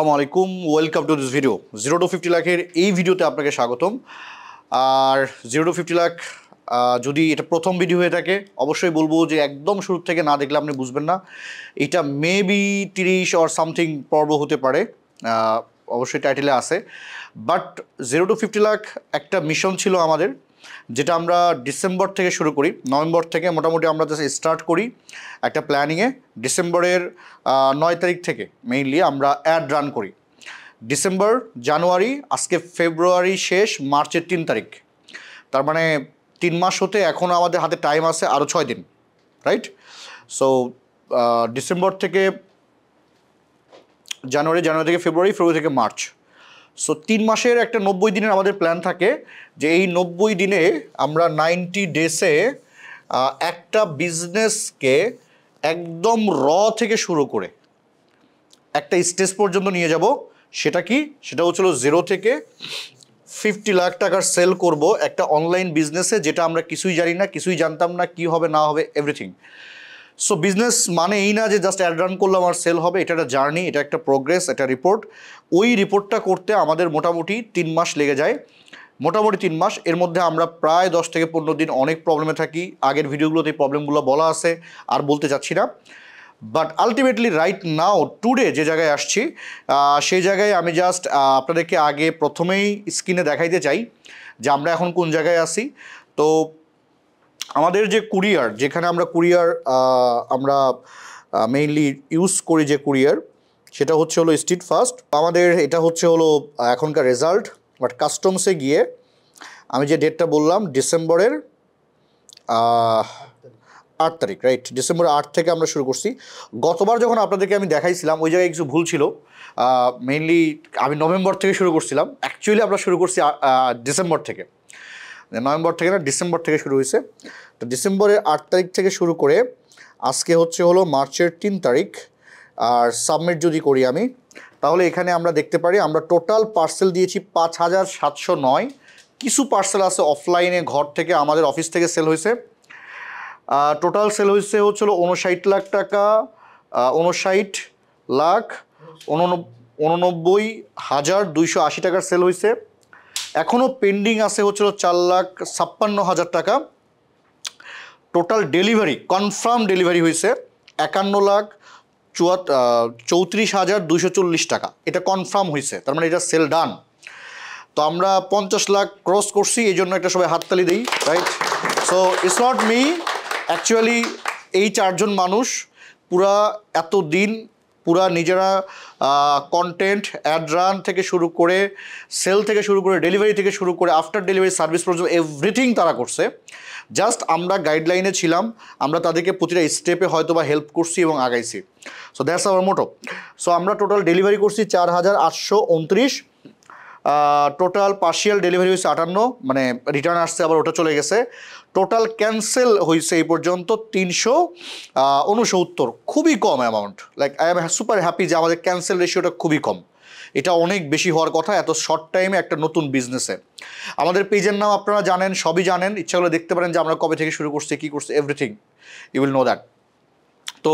আসসালামু আলাইকুম welcome to this video zero to fifty লাখের এই ভিডিওতে আপনাকে স্বাগতম আর জিরো টু ফিফটি লাখ যদি এটা প্রথম ভিডিও হয়ে থাকে অবশ্যই বলবো যে একদম শুরু থেকে না দেখলে আপনি বুঝবেন না এটা মেবি তিরিশ অর সামথিং পর্ব হতে পারে অবশ্যই টাইটেলে আছে but zero to fifty lakh একটা মিশন ছিল আমাদের যেটা আমরা ডিসেম্বর থেকে শুরু করি নভেম্বর থেকে মোটামুটি আমরা যে স্টার্ট করি একটা প্ল্যানিংয়ে ডিসেম্বরের নয় তারিখ থেকে মেইনলি আমরা অ্যাড রান করি ডিসেম্বর জানুয়ারি আজকে ফেব্রুয়ারি শেষ মার্চের তিন তারিখ তার মানে তিন মাস হতে এখনও আমাদের হাতে টাইম আছে আরও ছয় দিন রাইট সো ডিসেম্বর থেকে জানুয়ারি জানুয়ারি থেকে ফেব্রুয়ারি ফেব্রুয়ারি থেকে মার্চ সো তিন মাসের একটা নব্বই দিনের আমাদের প্ল্যান থাকে যে এই নব্বই দিনে আমরা নাইনটি ডেসে একটা বিজনেসকে একদম র থেকে শুরু করে একটা স্টেজ পর্যন্ত নিয়ে যাব সেটা কি সেটা হচ্ছিল জিরো থেকে ফিফটি লাখ টাকার সেল করব একটা অনলাইন বিজনেসে যেটা আমরা কিছুই জানি না কিছুই জানতাম না কি হবে না হবে এভরিথিং সো বিজনেস মানে এই না যে জাস্ট অ্যাড রান করলাম আর সেল হবে এটা একটা জার্নি এটা একটা প্রোগ্রেস এটা রিপোর্ট ওই রিপোর্টটা করতে আমাদের মোটামুটি তিন মাস লেগে যায় মোটামুটি তিন মাস এর মধ্যে আমরা প্রায় দশ থেকে পনেরো দিন অনেক প্রবলেমে থাকি আগের ভিডিওগুলোতে এই প্রবলেমগুলো বলা আছে আর বলতে চাচ্ছি না but ultimately right now today যে জায়গায় আসছি সেই জায়গায় আমি জাস্ট আপনাদেরকে আগে প্রথমেই স্ক্রিনে দেখাইতে চাই যে আমরা এখন কোন জায়গায় আসি তো আমাদের যে কুরিয়ার যেখানে আমরা কুরিয়ার আমরা মেইনলি ইউজ করি যে কুরিয়ার সেটা হচ্ছে হলো স্ট্রিট ফাস্ট আমাদের এটা হচ্ছে হলো এখনকার রেজাল্ট বাট কাস্টমসে গিয়ে আমি যে ডেটটা বললাম ডিসেম্বরের আট তারিখ রাইট ডিসেম্বর আট থেকে আমরা শুরু করছি গতবার যখন আপনাদেরকে আমি দেখাইছিলাম ওই জায়গায় কিছু ভুল ছিল মেইনলি আমি নভেম্বর থেকে শুরু করছিলাম অ্যাকচুয়ালি আমরা শুরু করছি ডিসেম্বর থেকে নভেম্বর থেকে না ডিসেম্বর থেকে শুরু হয়েছে তো ডিসেম্বরের আট তারিখ থেকে শুরু করে আজকে হচ্ছে হলো মার্চের তিন তারিখ আর সাবমিট যদি করি আমি তাহলে এখানে আমরা দেখতে পারি আমরা টোটাল পার্সেল দিয়েছি পাঁচ হাজার সাতশো নয় কিছু পার্সেল আছে অফলাইনে ঘর থেকে আমাদের অফিস থেকে সেল হয়েছে টোটাল সেল হয়েছে হচ্ছিল উনষাট লাখ টাকা উনষাট লাখ উননব্বই হাজার দুইশো আশি টাকার সেল হয়েছে এখনও পেন্ডিং আছে হচ্ছিল চার লাখ ছাপ্পান্ন হাজার টাকা টোটাল ডেলিভারি কনফার্ম ডেলিভারি হয়েছে একান্ন লাখ চুয়াত চৌত্রিশ হাজার দুশো চল্লিশ টাকা এটা কনফার্ম হয়েছে তার মানে এটা সেল ডান তো আমরা পঞ্চাশ লাখ ক্রস করছি এই জন্য একটা সবাই হাততালি দিই right so it's not me actually এই চারজন মানুষ পুরা এত দিন পুরা নিজেরা কন্টেন্ট অ্যাড রান থেকে শুরু করে সেল থেকে শুরু করে ডেলিভারি থেকে শুরু করে আফটার ডেলিভারি সার্ভিস পর্যন্ত এভরিথিং তারা করছে জাস্ট আমরা গাইডলাইনে ছিলাম আমরা তাদেরকে প্রতিটা স্টেপে হয়তো বা হেল্প করছি এবং আগাইছি so that's our motto so আমরা টোটাল ডেলিভারি করছি চার হাজার আটশো উনত্রিশ টোটাল পার্শিয়াল ডেলিভারি হয়েছে আটান্ন মানে রিটার্ন আসছে আবার ওটা চলে গেছে টোটাল ক্যান্সেল হয়েছে এই পর্যন্ত তিনশো উনসত্তর খুবই কম amount like I am super happy যে আমাদের ক্যান্সেল রেশিওটা খুবই কম এটা অনেক বেশি হওয়ার কথা এত শর্ট টাইমে একটা নতুন বিজনেসে আমাদের পেজের নাম আপনারা জানেন সবই জানেন ইচ্ছা করে দেখতে পারেন যে আমরা কবে থেকে শুরু করছি কী করছি everything you will know that তো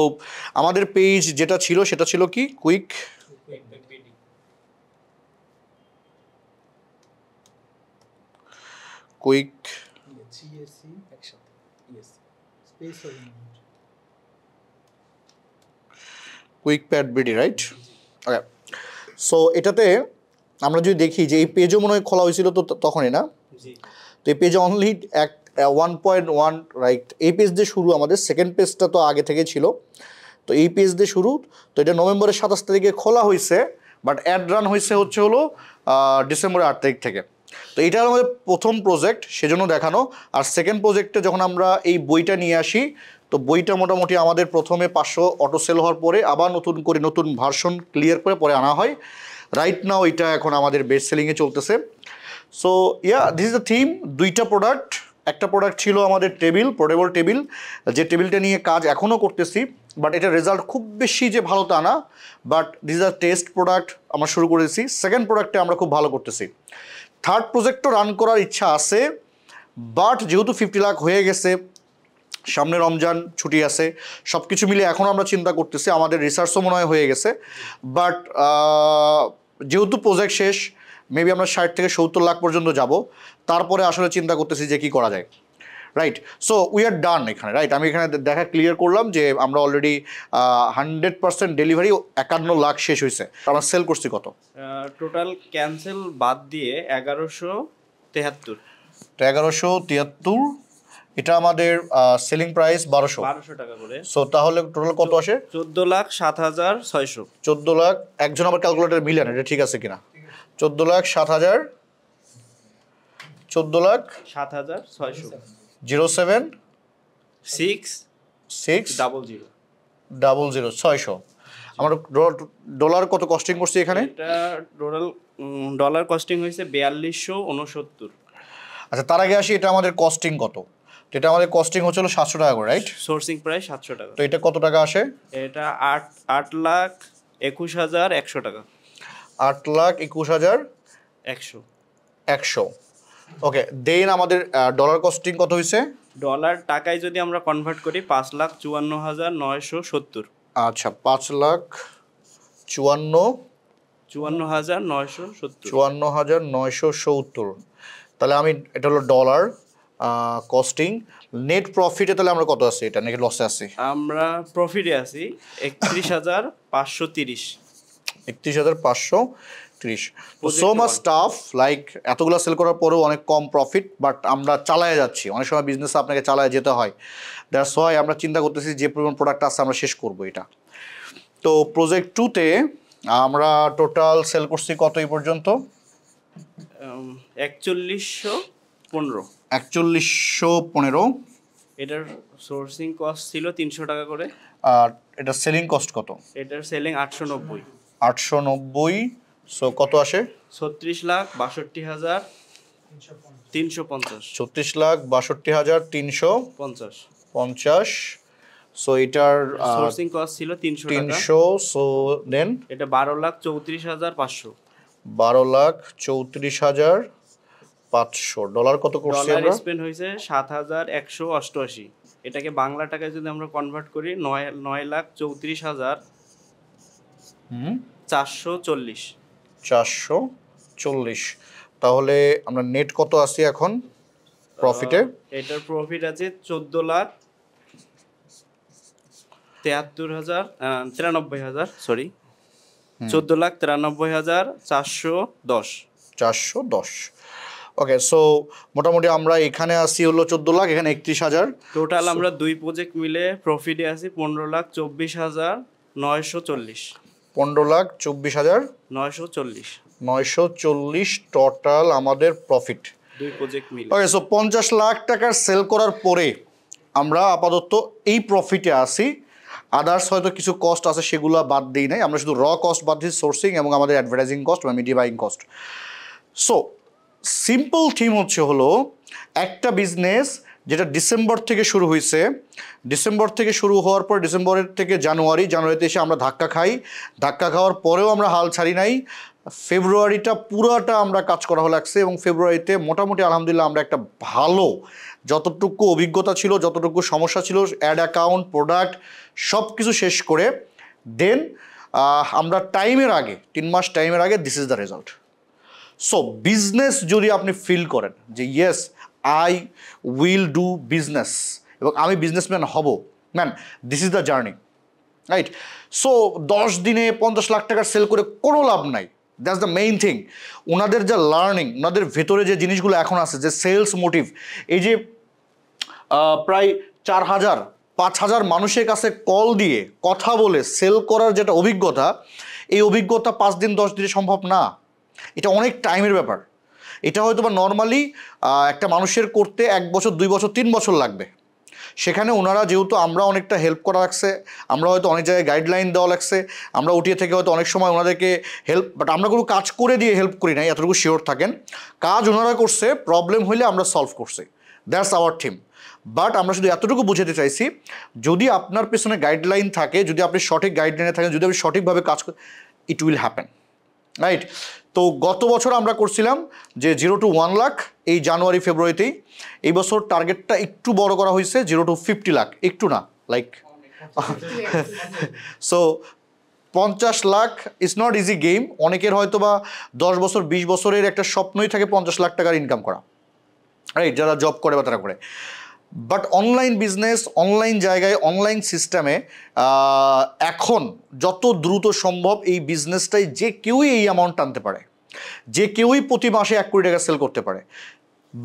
আমাদের পেজ যেটা ছিল সেটা ছিল কি quick quick Quick Pad BD right okay so এটাতে আমরা যদি দেখি যে এই পেজও মনে হয় খোলা হয়েছিল তো তখনই না তো এই পেজ অনলি এক ওয়ান পয়েন্ট ওয়ান রাইট এই পেজ দিয়ে শুরু আমাদের সেকেন্ড পেজটা তো আগে থেকে ছিল তো এই পেজ দিয়ে শুরু তো এটা নভেম্বরের সাতাশ তারিখে খোলা হয়েছে বাট অ্যাড রান হয়েছে হচ্ছে হলো ডিসেম্বরের আট তারিখ থেকে তো এটা হলো আমাদের প্রথম প্রজেক্ট সেজন্য দেখানো আর সেকেন্ড প্রজেক্টে যখন আমরা এই বইটা নিয়ে আসি তো বইটা মোটামুটি আমাদের প্রথমে পাঁচশো অটো সেল হওয়ার পরে আবার নতুন করে নতুন ভার্সন ক্লিয়ার করে পরে আনা হয় রাইট নাও এটা এখন আমাদের বেস্ট সেলিংয়ে চলতেছে so yeah this is the theme দুইটা প্রোডাক্ট একটা প্রোডাক্ট ছিল আমাদের টেবিল পোর্টেবল টেবিল যে টেবিলটা নিয়ে কাজ এখনও করতেছি বাট এটা রেজাল্ট খুব বেশি যে ভালো তা না but this are test product আমরা শুরু করেছি সেকেন্ড প্রোডাক্টটা আমরা খুব ভালো করতেছি থার্ড প্রজেক্টও রান করার ইচ্ছা আছে বাট যেহেতু ফিফটি লাখ হয়ে গেছে সামনে রমজান ছুটি আছে সব কিছু মিলে এখন আমরা চিন্তা করতেছি আমাদের রিসার্চও মনে হয় হয়ে গেছে বাট যেহেতু প্রজেক্ট শেষ মেবি আমরা ষাট থেকে সত্তর লাখ পর্যন্ত যাব তারপরে আসলে চিন্তা করতেছি যে কি করা যায় right so we are done এখানে রাইট আমি এখানে দেখা ক্লিয়ার করলাম যে আমরা অলরেডি হান্ড্রেড পার্সেন্ট ডেলিভারি একান্ন লাখ শেষ হয়েছে আমরা সেল করছি কত টোটাল ক্যান্সেল বাদ দিয়ে এগারোশো তেহাত্তর এগারোশো তিয়াত্তর এটা আমাদের সেলিং প্রাইস বারোশো বারোশো টাকা করে সো তাহলে টোটাল কত আসে চোদ্দ লাখ সাত হাজার ছয়শো চোদ্দ লাখ একজন আবার ক্যালকুলেটার মিলেন এটা ঠিক আছে কিনা চোদ্দ লাখ সাত হাজার চোদ্দ লাখ সাত হাজার ছয়শো zero seven six six double zero double zero ছয়শো আমার ডলার কত কস্টিং করছে এখানে ডলার ডলার কস্টিং হয়েছে বিয়াল্লিশশো উনসত্তর আচ্ছা তার আগে আসি এটা আমাদের কস্টিং কত এটা আমাদের কস্টিং হচ্ছিল সাতশো টাকা করে রাইট সোর্সিং প্রায় সাতশো টাকা তো এটা কত টাকা আসে এটা আট আট লাখ একুশ হাজার একশো টাকা আট লাখ একুশ হাজার একশো একশো ওকে দেন আমাদের ডলার কস্টিং কত হয়েছে ডলার টাকায় যদি আমরা কনভার্ট করি পাঁচ লাখ চুয়ান্ন হাজার নয়শো সত্তর আচ্ছা পাঁচ লাখ চুয়ান্ন চুয়ান্ন হাজার নয়শো সত্তর চুয়ান্ন হাজার নয়শো সত্তর তাহলে আমি এটা হলো ডলার কস্টিং নেট প্রফিটে তাহলে আমরা কত আছি এটা নাকি লসে আছি আমরা প্রফিটে আছি একত্রিশ হাজার পাঁচশো তিরিশ একত্রিশ হাজার পাঁচশো তিরিশ সো মাচ স্টাফ লাইক এতগুলো সেল করার পরেও অনেক কম প্রফিট বাট আমরা চালায় যাচ্ছি অনেক সময় বিজনেস আপনাকে চালায় যেতে হয় দ্যাটস ওয়াই আমরা চিন্তা করতেছি যে পরিমাণ প্রোডাক্ট আছে আমরা শেষ করব এটা তো প্রজেক্ট টুতে আমরা টোটাল সেল করছি কত এই পর্যন্ত um, একচল্লিশশো পনেরো একচল্লিশশো পনেরো এটার সোর্সিং কস্ট ছিল তিনশো টাকা করে আর এটার সেলিং কস্ট কত এটার সেলিং আটশো নব্বই আটশো নব্বই সো কত আসে ছত্রিশ লাখ বাষট্টি হাজার তিনশো পঞ্চাশ ছত্রিশ লাখ বাষট্টি হাজার তিনশো পঞ্চাশ পঞ্চাশ সো এটার সোর্সিং কস্ট ছিল তিনশো তিনশো সো দেন এটা বারো লাখ চৌত্রিশ হাজার পাঁচশো বারো লাখ চৌত্রিশ হাজার পাঁচশো ডলার কত করছি আমরা স্পেন্ড হয়েছে সাত হাজার একশো অষ্টআশি এটাকে বাংলা টাকায় যদি আমরা কনভার্ট করি নয় নয় লাখ চৌত্রিশ হাজার চারশো চল্লিশ চারশো চল্লিশ তাহলে আমরা নেট কত আছি এখন প্রফিটে এটার প্রফিট আছে চোদ্দ লাখ তেয়াত্তর হাজার তিরানব্বই হাজার সরি চোদ্দ লাখ তিরানব্বই হাজার চারশো দশ চারশো দশ ওকে সো মোটামুটি আমরা এখানে আসি হলো চোদ্দ লাখ এখানে একত্রিশ হাজার টোটাল আমরা দুই প্রজেক্ট মিলে প্রফিটে আসি পনেরো লাখ চব্বিশ হাজার নয়শো চল্লিশ পনেরো লাখ চব্বিশ হাজার নয়শো চল্লিশ নয়শো চল্লিশ টোটাল আমাদের প্রফিট ওকে সো পঞ্চাশ লাখ টাকার সেল করার পরে আমরা আপাতত এই প্রফিটে আসি আদার্স হয়তো কিছু কস্ট আছে সেগুলো বাদ দিই নাই আমরা শুধু র কস্ট বাদ দিই সোর্সিং এবং আমাদের অ্যাডভার্টাইজিং কস্ট বা media buying cost so simple theme হচ্ছে হলো একটা বিজনেস যেটা ডিসেম্বর থেকে শুরু হয়েছে ডিসেম্বর থেকে শুরু হওয়ার পর ডিসেম্বরের থেকে জানুয়ারি জানুয়ারিতে এসে আমরা ধাক্কা খাই ধাক্কা খাওয়ার পরেও আমরা হাল ছাড়ি নাই ফেব্রুয়ারিটা পুরাটা আমরা কাজ করা লাগছে এবং ফেব্রুয়ারিতে মোটামুটি আলহামদুলিল্লাহ আমরা একটা ভালো যতটুকু অভিজ্ঞতা ছিল যতটুকু সমস্যা ছিল অ্যাড অ্যাকাউন্ট প্রোডাক্ট সব কিছু শেষ করে দেন আমরা টাইমের আগে তিন মাস টাইমের আগে this is the result so business যদি আপনি ফিল করেন যে yes I will do business এবং আমি বিজনেসম্যান হব man this is the journey right so দশ দিনে পঞ্চাশ লাখ টাকার সেল করে কোনো লাভ নাই দ্যাটস দ্য মেইন থিং ওনাদের যা লার্নিং ওনাদের ভেতরে যে জিনিসগুলো এখন আছে যে সেলস মোটিভ এই যে প্রায় চার হাজার পাঁচ হাজার মানুষের কাছে কল দিয়ে কথা বলে সেল করার যেটা অভিজ্ঞতা এই অভিজ্ঞতা পাঁচ দিন দশ দিনে সম্ভব না এটা অনেক টাইমের ব্যাপার এটা হয়তো বা নর্মালি একটা মানুষের করতে এক বছর দুই বছর তিন বছর লাগবে সেখানে ওনারা যেহেতু আমরা অনেকটা হেল্প করা লাগছে আমরা হয়তো অনেক জায়গায় গাইডলাইন দেওয়া লাগছে আমরা উঠিয়ে থেকে হয়তো অনেক সময় ওনাদেরকে হেল্প বাট আমরা কোনো কাজ করে দিয়ে হেল্প করি নাই এতটুকু শিওর থাকেন কাজ ওনারা করছে প্রবলেম হইলে আমরা সলভ করছি দ্যাটস আওয়ার থিম বাট আমরা শুধু এতটুকু বুঝাতে চাইছি যদি আপনার পেছনে গাইডলাইন থাকে যদি আপনি সঠিক গাইডলাইনে থাকেন যদি আপনি সঠিকভাবে কাজ করেন ইট উইল হ্যাপেন রাইট তো গত বছর আমরা করছিলাম যে জিরো টু ওয়ান লাখ এই জানুয়ারি ফেব্রুয়ারিতেই এই বছর টার্গেটটা একটু বড় করা হয়েছে জিরো টু ফিফটি লাখ একটু না লাইক সো পঞ্চাশ lakh is not easy game অনেকের হয়তো বা দশ বছর বিশ বছরের একটা স্বপ্নই থাকে পঞ্চাশ লাখ টাকার ইনকাম করা রাইট যারা জব করে বা তারা করে বাট অনলাইন বিজনেস অনলাইন জায়গায় অনলাইন সিস্টেমে এখন যত দ্রুত সম্ভব এই বিজনেসটাই যে কেউই এই অ্যামাউন্ট আনতে পারে যে কেউই প্রতি মাসে এক কোটি টাকা সেল করতে পারে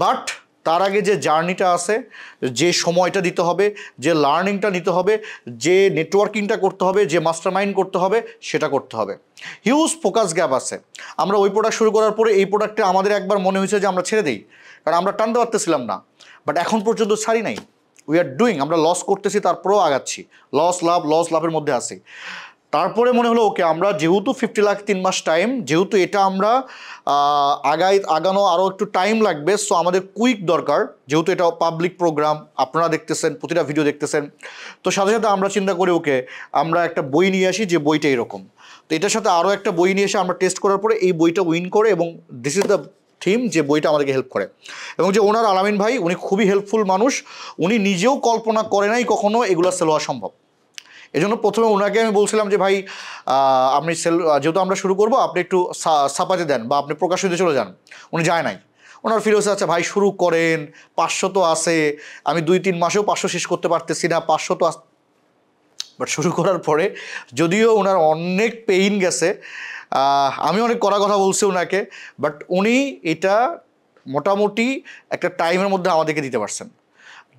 বাট তার আগে যে জার্নিটা আছে যে সময়টা দিতে হবে যে লার্নিংটা নিতে হবে যে নেটওয়ার্কিংটা করতে হবে যে মাস্টার মাইন্ড করতে হবে সেটা করতে হবে হিউজ ফোকাস গ্যাপ আছে আমরা ওই প্রোডাক্ট শুরু করার পরে এই প্রোডাক্টটা আমাদের একবার মনে হয়েছে যে আমরা ছেড়ে দিই কারণ আমরা টানতে পারতেছিলাম না বাট এখন পর্যন্ত ছাড়ি নাই উই আর ডুইং আমরা লস করতেছি তারপরেও আগাচ্ছি লস লাভ লস লাভের মধ্যে আছি তারপরে মনে হলো ওকে আমরা যেহেতু ফিফটি লাখ তিন মাস টাইম যেহেতু এটা আমরা আগাই আগানো আরও একটু টাইম লাগবে সো আমাদের কুইক দরকার যেহেতু এটা পাবলিক প্রোগ্রাম আপনারা দেখতেছেন প্রতিটা ভিডিও দেখতেছেন তো সাথে সাথে আমরা চিন্তা করি ওকে আমরা একটা বই নিয়ে আসি যে বইটা এরকম তো এটার সাথে আরও একটা বই নিয়ে এসে আমরা টেস্ট করার পরে এই বইটা উইন করে এবং দিস ইজ দ্য থিম যে বইটা আমাদেরকে হেল্প করে এবং যে ওনার আলামিন ভাই উনি খুবই হেল্পফুল মানুষ উনি নিজেও কল্পনা করে নাই কখনো এগুলো সেল হওয়া সম্ভব এজন্য প্রথমে ওনাকে আমি বলছিলাম যে ভাই আপনি সেল যেহেতু আমরা শুরু করব আপনি একটু সাপাতে দেন বা আপনি প্রকাশ হতে চলে যান উনি যায় নাই ওনার ফিরোজ আছে আচ্ছা ভাই শুরু করেন পাঁচশো তো আসে আমি দুই তিন মাসেও পাঁচশো শেষ করতে পারতেছি না পাঁচশো তো বাট শুরু করার পরে যদিও ওনার অনেক পেইন গেছে আমি অনেক করা কথা বলছি ওনাকে বাট উনি এটা মোটামুটি একটা টাইমের মধ্যে আমাদেরকে দিতে পারছেন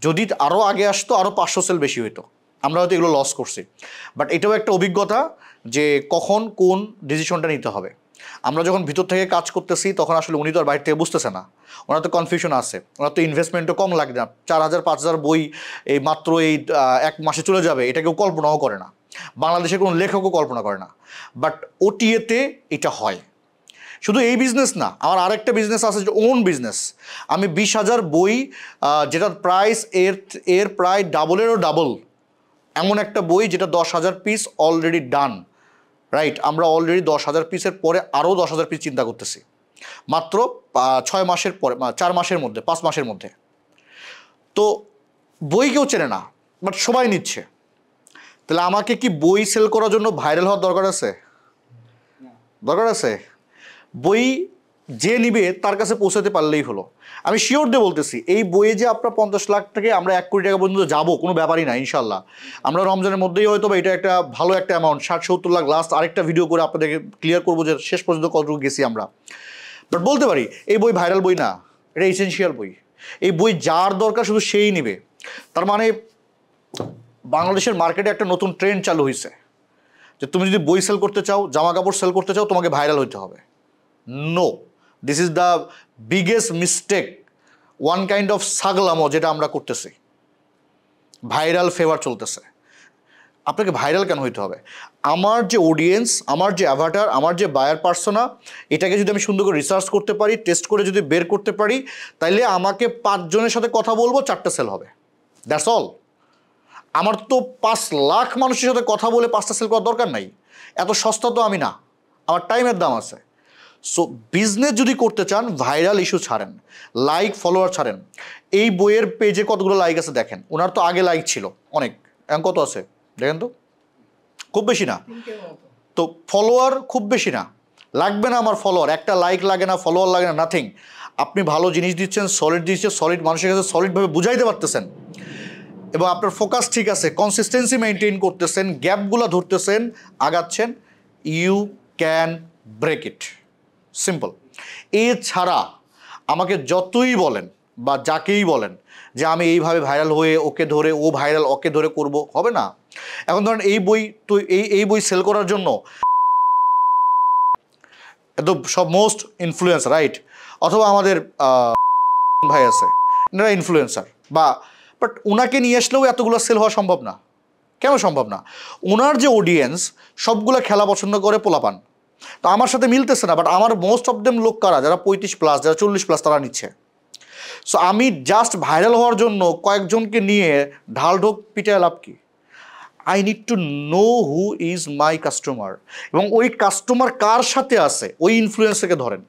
যদি আরও আগে আসতো আরও পাঁচশো সেল বেশি হতো আমরা হয়তো এগুলো লস করছি বাট এটাও একটা অভিজ্ঞতা যে কখন কোন ডিসিশনটা নিতে হবে আমরা যখন ভিতর থেকে কাজ করতেছি তখন আসলে উনি তো আর বাইরে থেকে বুঝতেছে না ওনার তো কনফিউশন আছে ওনার তো ইনভেস্টমেন্টও কম লাগে না চার হাজার পাঁচ হাজার বই এই মাত্র এই এক মাসে চলে যাবে এটা কেউ কল্পনাও করে না বাংলাদেশের কোনো লেখকও কল্পনা করে না বাট ওটিএতে এটা হয় শুধু এই বিজনেস না আমার আরেকটা বিজনেস আছে যে ওন বিজনেস আমি বিশ হাজার বই যেটার প্রাইস এর এর প্রায় ডাবলেরও ডাবল এমন একটা বই যেটা দশ হাজার পিস অলরেডি ডান রাইট আমরা অলরেডি দশ হাজার পিসের পরে আরও দশ হাজার পিস চিন্তা করতেছি মাত্র ছয় মাসের পরে চার মাসের মধ্যে পাঁচ মাসের মধ্যে তো বই কেউ চেনে না বাট সবাই নিচ্ছে তাহলে আমাকে কি বই সেল করার জন্য ভাইরাল হওয়ার দরকার আছে দরকার আছে বই যে নিবে তার কাছে পৌঁছাতে পারলেই হলো আমি শিওর দিয়ে বলতেছি এই বইয়ে যে আপনার পঞ্চাশ লাখ থেকে আমরা এক কোটি টাকা পর্যন্ত যাবো কোনো ব্যাপারই না ইনশাল্লাহ আমরা রমজানের মধ্যেই হয়তো বা এটা একটা ভালো একটা অ্যামাউন্ট ষাট সত্তর লাখ লাস্ট আরেকটা ভিডিও করে আপনাদেরকে ক্লিয়ার করবো যে শেষ পর্যন্ত কতটুকু গেছি আমরা বাট বলতে পারি এই বই ভাইরাল বই না এটা এসেন্সিয়াল বই এই বই যার দরকার শুধু সেই নেবে তার মানে বাংলাদেশের মার্কেটে একটা নতুন ট্রেন্ড চালু হয়েছে যে তুমি যদি বই সেল করতে চাও জামা কাপড় সেল করতে চাও তোমাকে ভাইরাল হইতে হবে no this is the biggest mistake one kind of সাগলামো যেটা আমরা করতেছি ভাইরাল ফেভার চলতেছে আপনাকে ভাইরাল কেন হইতে হবে আমার যে অডিয়েন্স আমার যে অ্যাভাটার আমার যে বায়ার পার্সোনা এটাকে যদি আমি সুন্দর করে রিসার্চ করতে পারি টেস্ট করে যদি বের করতে পারি তাইলে আমাকে পাঁচজনের সাথে কথা বলবো চারটা সেল হবে দ্যাটস অল আমার তো পাঁচ লাখ মানুষের সাথে কথা বলে পাঁচটা সেল করার দরকার নাই এত সস্তা তো আমি না আমার টাইমের দাম আছে সো বিজনেস যদি করতে চান ভাইরাল ইস্যু ছাড়েন লাইক ফলোয়ার ছাড়েন এই বইয়ের পেজে কতগুলো লাইক আছে দেখেন ওনার তো আগে লাইক ছিল অনেক এখন কত আছে দেখেন তো খুব বেশি না তো ফলোয়ার খুব বেশি না লাগবে না আমার ফলোয়ার একটা লাইক লাগে না ফলোয়ার লাগে না নাথিং আপনি ভালো জিনিস দিচ্ছেন সলিড দিচ্ছেন সলিড মানুষের কাছে সলিডভাবে বুঝাইতে পারতেছেন এবং আপনার ফোকাস ঠিক আছে কনসিস্টেন্সি মেনটেন করতেছেন গ্যাপগুলো ধরতেছেন আগাচ্ছেন you can break it simple এছাড়া আমাকে যতই বলেন বা যাকেই বলেন যে আমি এইভাবে ভাইরাল হয়ে ওকে ধরে ও ভাইরাল ওকে ধরে করব হবে না এখন ধরেন এই বই তো এই এই বই সেল করার জন্য এত সব মোস্ট ইনফ্লুয়েন্স রাইট অথবা আমাদের ভাই আছে এনারা ইনফ্লুয়েন্সার বা বাট ওনাকে নিয়ে আসলেও এতগুলো সেল হওয়া সম্ভব না কেন সম্ভব না ওনার যে অডিয়েন্স সবগুলো খেলা পছন্দ করে পোলাপান তো আমার সাথে মিলতেছে না বাট আমার মোস্ট অফ দেম লোক কারা যারা পঁয়ত্রিশ প্লাস যারা চল্লিশ প্লাস তারা নিচ্ছে সো আমি জাস্ট ভাইরাল হওয়ার জন্য কয়েকজনকে নিয়ে ঢাল ঢোক পিটায় লাভ কি I need to know who is my customer এবং ওই কাস্টমার কার সাথে আছে ওই ইনফ্লুয়েন্সকে ধরেন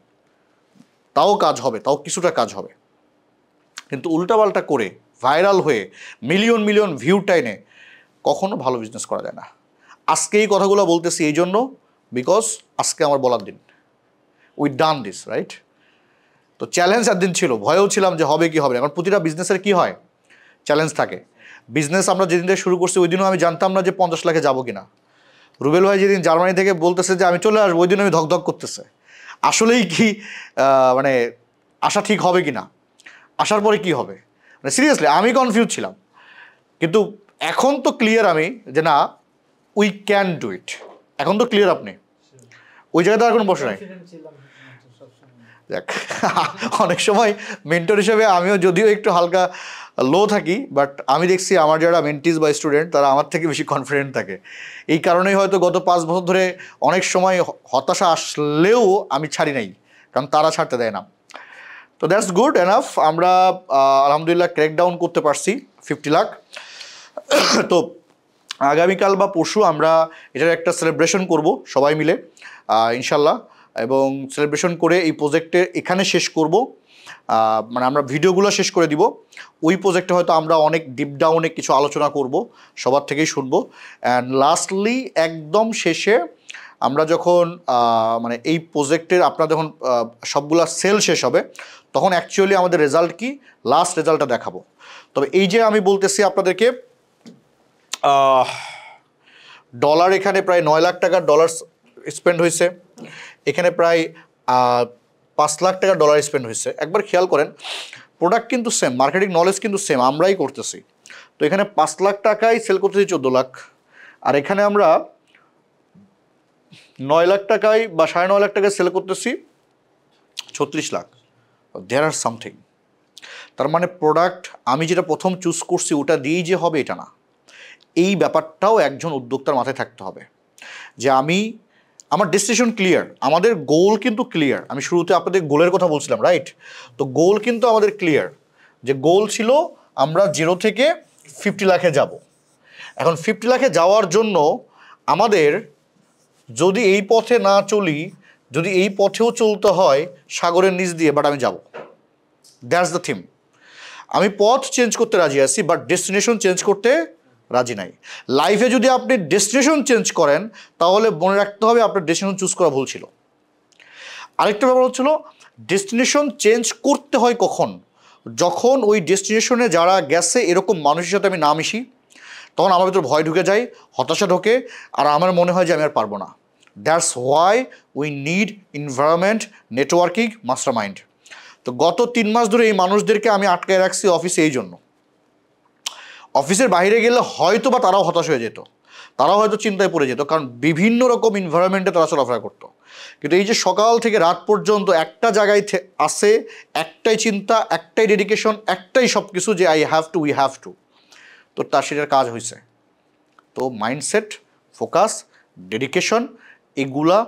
তাও কাজ হবে তাও কিছুটা কাজ হবে কিন্তু উল্টাপাল্টা করে ভাইরাল হয়ে মিলিয়ন মিলিয়ন ভিউ টাইনে কখনো ভালো বিজনেস করা যায় না আজকে এই কথাগুলো বলতেছি এই জন্য বিকজ আজকে আমার বলার দিন উই ডান দিস রাইট তো চ্যালেঞ্জ একদিন ছিল ভয়েও ছিলাম যে হবে কি হবে আমার প্রতিটা বিজনেসের কি হয় চ্যালেঞ্জ থাকে বিজনেস আমরা যেদিন থেকে শুরু করছি ওই দিনও আমি জানতাম না যে পঞ্চাশ লাখে যাবো কিনা রুবেল ভাই যেদিন জার্মানি থেকে বলতেছে যে আমি চলে আসবো ওই দিন আমি ধকধক করতেছে আসলেই কি মানে আশা ঠিক হবে কি না আসার পরে কি হবে মানে সিরিয়াসলি আমি কনফিউজ ছিলাম কিন্তু এখন তো ক্লিয়ার আমি যে না উই ক্যান ডু ইট এখন তো ক্লিয়ার আপনি ওই জায়গাতে আর কোনো বসে নাই দেখ অনেক সময় মেন্টর হিসেবে আমিও যদিও একটু হালকা লো থাকি বাট আমি দেখছি আমার যারা মেন্টিস বা স্টুডেন্ট তারা আমার থেকে বেশি কনফিডেন্ট থাকে এই কারণেই হয়তো গত পাঁচ বছর ধরে অনেক সময় হতাশা আসলেও আমি ছাড়ি নাই কারণ তারা ছাড়তে দেয় না তো দ্যাটস গুড এনাফ আমরা আলহামদুলিল্লাহ ক্রেক ডাউন করতে পারছি ফিফটি লাখ তো আগামীকাল বা পরশু আমরা এটার একটা সেলিব্রেশন করব সবাই মিলে ইনশাল্লাহ এবং সেলিব্রেশন করে এই প্রজেক্টে এখানে শেষ করব মানে আমরা ভিডিওগুলো শেষ করে দিব ওই প্রজেক্টে হয়তো আমরা অনেক ডিপ ডাউনে কিছু আলোচনা করব সবার থেকেই শুনবো অ্যান্ড লাস্টলি একদম শেষে আমরা যখন মানে এই প্রজেক্টের আপনার যখন সবগুলা সেল শেষ হবে তখন অ্যাকচুয়ালি আমাদের রেজাল্ট কি লাস্ট রেজাল্টটা দেখাবো তবে এই যে আমি বলতেছি আপনাদেরকে ডলার এখানে প্রায় নয় লাখ টাকার ডলার স্পেন্ড হয়েছে এখানে প্রায় পাঁচ লাখ টাকা ডলার স্পেন্ড হয়েছে একবার খেয়াল করেন প্রোডাক্ট কিন্তু সেম মার্কেটিং নলেজ কিন্তু সেম আমরাই করতেছি তো এখানে পাঁচ লাখ টাকায় সেল করতেছি চোদ্দো লাখ আর এখানে আমরা নয় লাখ টাকায় বা সাড়ে নয় লাখ টাকায় সেল করতেছি ছত্রিশ লাখ দেয়ার আর সামথিং তার মানে প্রোডাক্ট আমি যেটা প্রথম চুজ করছি ওটা দিয়েই যে হবে এটা না এই ব্যাপারটাও একজন উদ্যোক্তার মাথায় থাকতে হবে যে আমি আমার ডিসিশন ক্লিয়ার আমাদের গোল কিন্তু ক্লিয়ার আমি শুরুতে আপনাদের গোলের কথা বলছিলাম রাইট তো গোল কিন্তু আমাদের ক্লিয়ার যে গোল ছিল আমরা জিরো থেকে ফিফটি লাখে যাব এখন ফিফটি লাখে যাওয়ার জন্য আমাদের যদি এই পথে না চলি যদি এই পথেও চলতে হয় সাগরের নিচ দিয়ে বাট আমি যাব দ্যাটস দ্য থিম আমি পথ চেঞ্জ করতে রাজি আছি বাট ডেস্টিনেশন চেঞ্জ করতে রাজি নাই লাইফে যদি আপনি ডেস্টিনেশন চেঞ্জ করেন তাহলে মনে রাখতে হবে আপনার ডেস্টিনেশন চুজ করা ভুল ছিল আরেকটা ব্যাপার হচ্ছিল ডেস্টিনেশন চেঞ্জ করতে হয় কখন যখন ওই ডেস্টিনেশনে যারা গেছে এরকম মানুষের সাথে আমি না মিশি তখন আমার ভিতরে ভয় ঢুকে যায় হতাশা ঢোকে আর আমার মনে হয় যে আমি আর পারবো না that's why we need environment networking mastermind তো গত তিন মাস ধরে এই মানুষদেরকে আমি আটকায় রাখছি অফিসে এই জন্য অফিসের বাইরে গেলে হয়তো বা তারাও হতাশ হয়ে যেত তারাও হয়তো চিন্তায় পড়ে যেত কারণ বিভিন্ন রকম ইনভায়রনমেন্টে তারা চলাফেরা করতো কিন্তু এই যে সকাল থেকে রাত পর্যন্ত একটা জায়গায় আসে একটাই চিন্তা একটাই ডেডিকেশন একটাই সব কিছু যে I have to we have to তো তার সেটার কাজ হয়েছে তো মাইন্ডসেট ফোকাস ডেডিকেশন এগুলা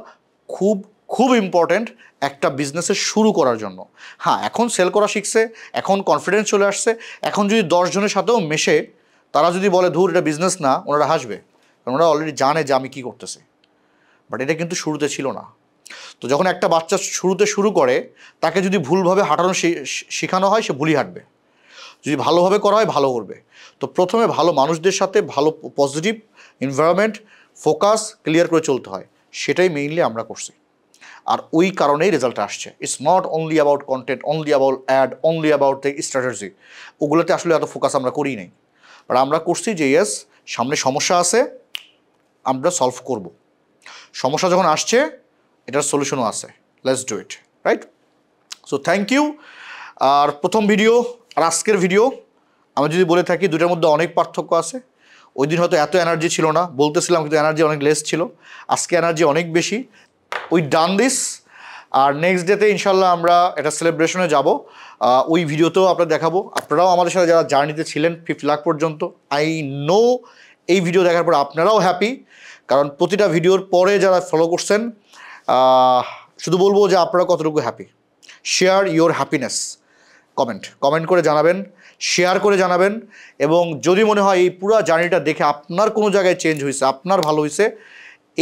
খুব খুব ইম্পর্ট্যান্ট একটা বিজনেসে শুরু করার জন্য হ্যাঁ এখন সেল করা শিখছে এখন কনফিডেন্স চলে আসছে এখন যদি দশজনের সাথেও মেশে তারা যদি বলে ধুর এটা বিজনেস না ওনারা হাসবে কারণ ওরা অলরেডি জানে যে আমি কী করতেছি বাট এটা কিন্তু শুরুতে ছিল না তো যখন একটা বাচ্চা শুরুতে শুরু করে তাকে যদি ভুলভাবে হাঁটানো শেখানো হয় সে ভুলই হাঁটবে যদি ভালোভাবে করা হয় ভালো করবে তো প্রথমে ভালো মানুষদের সাথে ভালো পজিটিভ এনভায়রনমেন্ট ফোকাস ক্লিয়ার করে চলতে হয় সেটাই মেইনলি আমরা করছি আর ওই কারণেই রেজাল্ট আসছে it's not only about content only about ad only about the strategy ওগুলোতে আসলে এত ফোকাস আমরা করি নাই আর আমরা করছি যে ইয়েস সামনে সমস্যা আছে আমরা সলভ করব সমস্যা যখন আসছে এটার সলিউশনও আছে let's do it right so thank you আর প্রথম ভিডিও আর আজকের ভিডিও আমি যদি বলে থাকি দুটার মধ্যে অনেক পার্থক্য আছে ওই দিন হয়তো এত এনার্জি ছিল না বলতেছিলাম কিন্তু এনার্জি অনেক লেস ছিল আজকে এনার্জি অনেক বেশি উই ডান দিস আর নেক্সট ডেতে ইনশাল্লাহ আমরা এটা সেলিব্রেশনে যাব ওই ভিডিওতেও আপনার দেখাবো আপনারাও আমাদের সাথে যারা জার্নিতে ছিলেন ফিফটি লাখ পর্যন্ত আই নো এই ভিডিও দেখার পর আপনারাও হ্যাপি কারণ প্রতিটা ভিডিওর পরে যারা ফলো করছেন শুধু বলবো যে আপনারা কতটুকু happy share your happiness comment comment করে জানাবেন শেয়ার করে জানাবেন এবং যদি মনে হয় এই পুরো জার্নিটা দেখে আপনার কোনো জায়গায় চেঞ্জ হয়েছে আপনার ভালো হয়েছে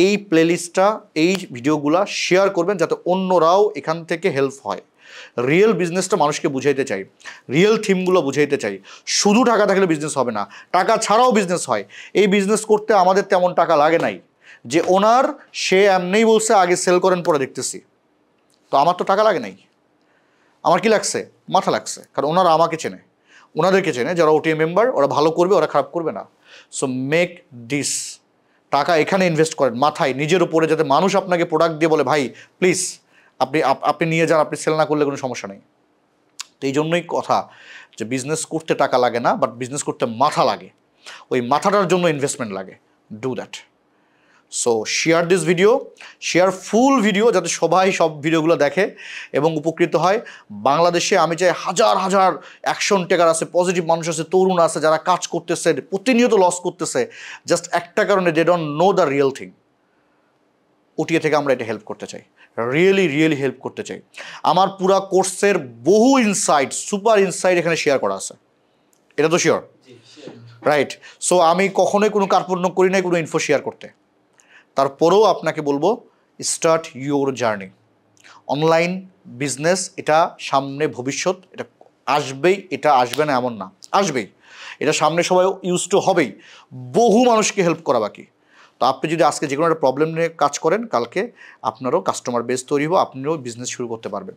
এই প্লেলিস্টটা এই ভিডিওগুলা শেয়ার করবেন যাতে অন্যরাও এখান থেকে হেল্প হয় রিয়েল বিজনেসটা মানুষকে বুঝাইতে চাই রিয়েল থিমগুলো বুঝাইতে চাই শুধু টাকা থাকলে বিজনেস হবে না টাকা ছাড়াও বিজনেস হয় এই বিজনেস করতে আমাদের তেমন টাকা লাগে নাই যে ওনার সে এমনিই বলছে আগে সেল করেন পরে দেখতেছি তো আমার তো টাকা লাগে নাই আমার কি লাগছে মাথা লাগছে কারণ ওনারা আমাকে চেনে ওনাদেরকে চেনে যারা ওটিএ মেম্বার ওরা ভালো করবে ওরা খারাপ করবে না সো মেক দিস টাকা এখানে ইনভেস্ট করেন মাথায় নিজের উপরে যাতে মানুষ আপনাকে প্রোডাক্ট দিয়ে বলে ভাই প্লিজ আপনি আপনি নিয়ে যান আপনি সেল না করলে কোনো সমস্যা নেই তো এই জন্যই কথা যে বিজনেস করতে টাকা লাগে না বাট বিজনেস করতে মাথা লাগে ওই মাথাটার জন্য ইনভেস্টমেন্ট লাগে do that so share this video share full video যাতে সবাই সব ভিডিওগুলো দেখে এবং উপকৃত হয় বাংলাদেশে আমি চাই হাজার হাজার অ্যাকশন টেকার আছে পজিটিভ মানুষ আছে তরুণ আছে যারা কাজ করতেছে প্রতিনিয়ত লস করতেছে জাস্ট একটা কারণে they don't know the real thing OTA থেকে আমরা এটা হেল্প করতে চাই রিয়েলি রিয়েলি হেল্প করতে চাই আমার পুরা কোর্সের বহু ইনসাইট সুপার ইনসাইট এখানে শেয়ার করা আছে এটা তো শিওর রাইট সো আমি কখনোই কোনো কার্পণ্য করি নাই কোনো ইনফো শেয়ার করতে তারপরেও আপনাকে বলবো start your journey online business এটা সামনে ভবিষ্যৎ এটা আসবেই এটা আসবে না এমন না আসবেই এটা সামনে সবাই ইউজ টু হবেই বহু মানুষকে হেল্প করা বাকি তো আপনি যদি আজকে যে কোনো একটা প্রবলেম নিয়ে কাজ করেন কালকে আপনারও কাস্টমার বেস তৈরি হবে আপনিও বিজনেস শুরু করতে পারবেন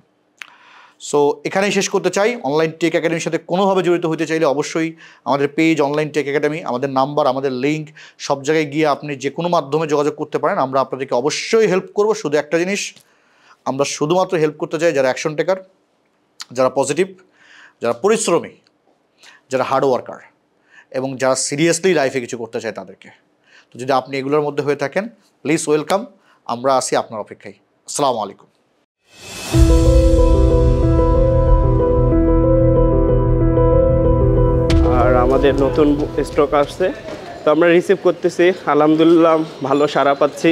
সো এখানেই শেষ করতে চাই অনলাইন টেক একাডেমির সাথে কোনোভাবে জড়িত হতে চাইলে অবশ্যই আমাদের পেজ অনলাইন টেক একাডেমি আমাদের নাম্বার আমাদের লিঙ্ক সব জায়গায় গিয়ে আপনি যে কোনো মাধ্যমে যোগাযোগ করতে পারেন আমরা আপনাদেরকে অবশ্যই হেল্প করব শুধু একটা জিনিস আমরা শুধুমাত্র হেল্প করতে চাই যারা অ্যাকশন টেকার যারা পজিটিভ যারা পরিশ্রমী যারা হার্ড ওয়ার্কার এবং যারা সিরিয়াসলি লাইফে কিছু করতে চায় তাদেরকে তো যদি আপনি এগুলোর মধ্যে হয়ে থাকেন প্লিজ ওয়েলকাম আমরা আসি আপনার অপেক্ষায় আসসালামু আলাইকুম আমাদের নতুন স্টক আসছে তো আমরা রিসিভ করতেছি আলহামদুলিল্লাহ ভালো সারা পাচ্ছি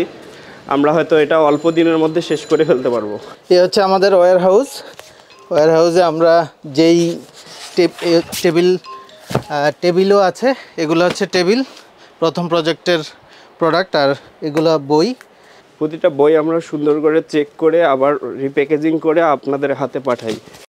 আমরা হয়তো এটা অল্প দিনের মধ্যে শেষ করে ফেলতে পারবো এ হচ্ছে আমাদের ওয়ার হাউস ওয়ার হাউসে আমরা যেই টেবিল টেবিলও আছে এগুলো হচ্ছে টেবিল প্রথম প্রজেক্টের প্রোডাক্ট আর এগুলো বই প্রতিটা বই আমরা সুন্দর করে চেক করে আবার রিপ্যাকেজিং করে আপনাদের হাতে পাঠাই